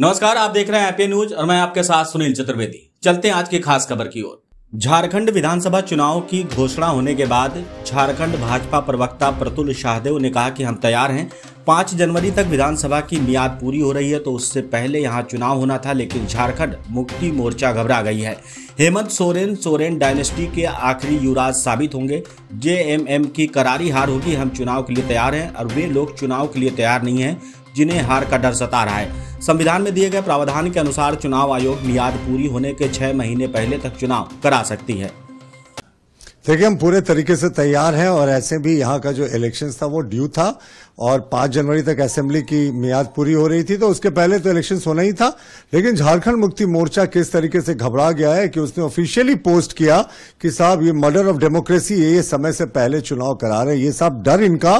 नमस्कार आप देख रहे हैं एपी न्यूज और मैं आपके साथ सुनील चतुर्वेदी चलते हैं आज की खास खबर की ओर झारखंड विधानसभा चुनाव की घोषणा होने के बाद झारखंड भाजपा प्रवक्ता प्रतुल शाहदेव ने कहा कि हम तैयार हैं पाँच जनवरी तक विधानसभा की मियाद पूरी हो रही है तो उससे पहले यहाँ चुनाव होना था लेकिन झारखंड मुक्ति मोर्चा घबरा गई है हेमंत सोरेन सोरेन डायनेस्टी के आखिरी युवराज साबित होंगे जेएमएम की करारी हार होगी हम चुनाव के लिए तैयार हैं और वे लोग चुनाव के लिए तैयार नहीं हैं जिन्हें हार का डर सता रहा है संविधान में दिए गए प्रावधान के अनुसार चुनाव आयोग मियाद पूरी होने के छह महीने पहले तक चुनाव करा सकती है देखिए हम पूरे तरीके से तैयार हैं और ऐसे भी यहाँ का जो इलेक्शन था वो ड्यू था और पांच जनवरी तक असेंबली की मियाद पूरी हो रही थी तो उसके पहले तो इलेक्शन होना ही था लेकिन झारखंड मुक्ति मोर्चा किस तरीके से घबरा गया है कि उसने ऑफिशियली पोस्ट किया कि साहब ये मर्डर ऑफ डेमोक्रेसी ये समय से पहले चुनाव करा रहे ये साहब डर इनका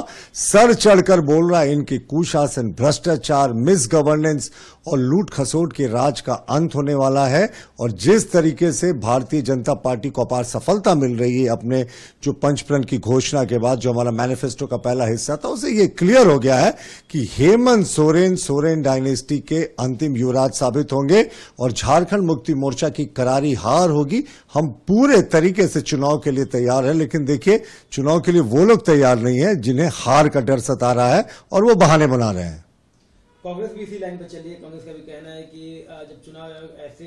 सर चढ़कर बोल रहा है इनकी कुशासन भ्रष्टाचार मिस गवर्नेंस और लूट खसोट के राज का अंत होने वाला है और जिस तरीके से भारतीय जनता पार्टी को अपार सफलता मिल रही है अपने जो पंचप्रण की घोषणा के बाद जो हमारा मैनिफेस्टो का पहला हिस्सा था उसे ये क्लियर क्लियर हो गया है कि हेमंत सोरेन सोरेन डायनेस्टी के अंतिम युवराज साबित होंगे और झारखंड मुक्ति मोर्चा की करारी हार होगी हम पूरे तरीके से चुनाव के लिए तैयार है लेकिन देखिए चुनाव के लिए वो लोग तैयार नहीं है जिन्हें हार का डर सता रहा है और वो बहाने बना रहे हैं कांग्रेस भी इसी लाइन पर चलिए है कांग्रेस का भी कहना है कि जब चुनाव आयोग ऐसे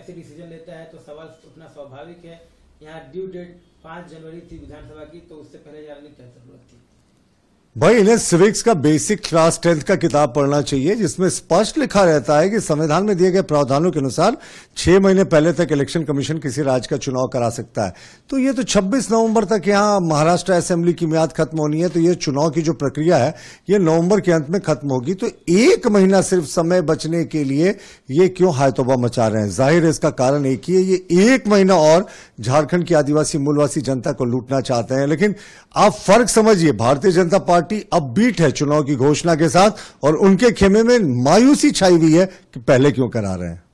ऐसे डिसीजन लेता है तो सवाल उठना स्वाभाविक है यहाँ ड्यू डेट पाँच जनवरी थी विधानसभा की तो उससे पहले जाने की जरूरत थी भाई इन्हें सिविक्स का बेसिक क्लास टेंथ का किताब पढ़ना चाहिए जिसमें स्पष्ट लिखा रहता है कि संविधान में दिए गए प्रावधानों के अनुसार छह महीने पहले तक इलेक्शन कमीशन किसी राज्य का चुनाव करा सकता है तो ये तो 26 नवंबर तक यहाँ महाराष्ट्र असेंबली की म्याद खत्म होनी है तो ये चुनाव की जो प्रक्रिया है ये नवम्बर के अंत में खत्म होगी तो एक महीना सिर्फ समय बचने के लिए ये क्यों हायतोबा मचा रहे हैं जाहिर है इसका कारण एक ही है ये एक महीना और झारखंड की आदिवासी मूलवासी जनता को लूटना चाहते हैं लेकिन आप फर्क समझिए भारतीय जनता पार्टी पार्टी बीट है चुनाव की घोषणा के साथ और उनके खेमे में मायूसी छाई हुई है कि पहले क्यों करा रहे हैं